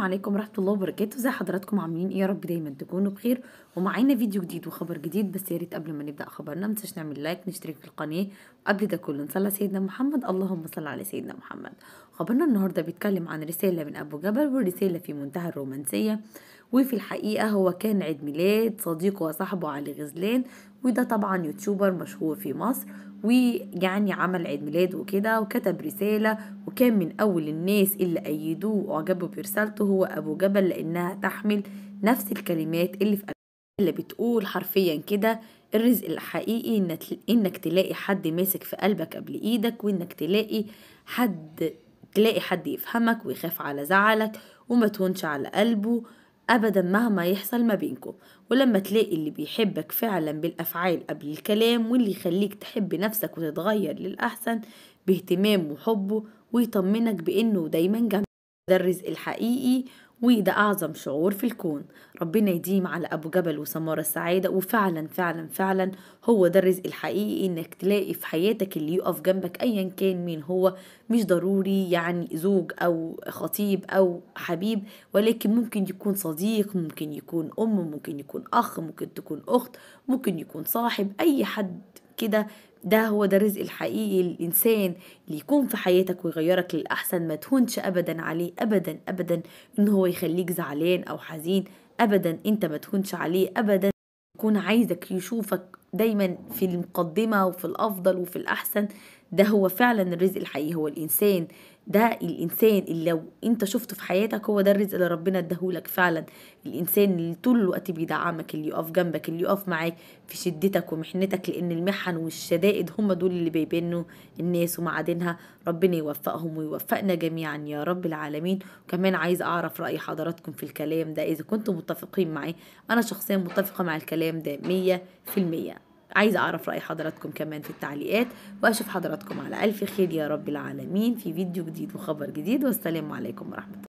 السلام عليكم ورحمة الله وبركاته ازي حضراتكم عاملين ايه يا رب دايما تكونوا بخير ومعانا فيديو جديد وخبر جديد بس يا ريت قبل ما نبدا خبرنا متنساش نعمل لايك نشترك في القناه قبل ده كله نصلي سيدنا محمد اللهم صل على سيدنا محمد خبرنا النهارده بيتكلم عن رساله من ابو جبل والرساله في منتهى الرومانسيه وفي الحقيقة هو كان عيد ميلاد صديقه وصاحبه علي غزلان وده طبعا يوتيوبر مشهور في مصر ويعني عمل عيد ميلاد وكده وكتب رسالة وكان من أول الناس اللي أيدوه وأعجبوا برسالته هو أبو جبل لأنها تحمل نفس الكلمات اللي في اللي بتقول حرفيا كده الرزق الحقيقي انك تلاقي حد ماسك في قلبك قبل ايدك وانك تلاقي حد تلاقي حد يفهمك ويخاف على زعلك وما تهونش على قلبه أبدا مهما يحصل ما بينكم ولما تلاقي اللي بيحبك فعلا بالأفعال قبل الكلام واللي يخليك تحب نفسك وتتغير للأحسن باهتمام وحبه ويطمنك بإنه دايما جنبك ده الرزق الحقيقي وده أعظم شعور في الكون ربنا يديم على أبو جبل وسمارة السعادة وفعلا فعلا فعلا هو ده الرزق الحقيقي إنك تلاقي في حياتك اللي يقف جنبك أيا كان مين هو مش ضروري يعني زوج أو خطيب أو حبيب ولكن ممكن يكون صديق ممكن يكون أم ممكن يكون أخ ممكن تكون أخت ممكن يكون صاحب أي حد كده ده هو ده الرزق الحقيقي الإنسان اللي يكون في حياتك ويغيرك للأحسن ما تهونش أبدا عليه أبدا أبدا إن هو يخليك زعلان أو حزين أبدا أنت ما تهونش عليه أبدا يكون عايزك يشوفك دايما في المقدمة وفي الأفضل وفي الأحسن ده هو فعلا الرزق الحقيقي هو الانسان ده الانسان اللي لو انت شفته في حياتك هو ده الرزق اللي ربنا اداهولك فعلا الانسان اللي طول الوقت بيدعمك اللي يقف جنبك اللي يقف معاك في شدتك ومحنتك لان المحن والشدائد هم دول اللي بيبنوا الناس ومعادنها ربنا يوفقهم ويوفقنا جميعا يا رب العالمين وكمان عايز اعرف راي حضراتكم في الكلام ده اذا كنتم متفقين معاه انا شخصيا متفقه مع الكلام ده مية في المية عايزة أعرف رأي حضراتكم كمان في التعليقات وأشوف حضراتكم على ألف خير يا رب العالمين في فيديو جديد وخبر جديد والسلام عليكم ورحمة الله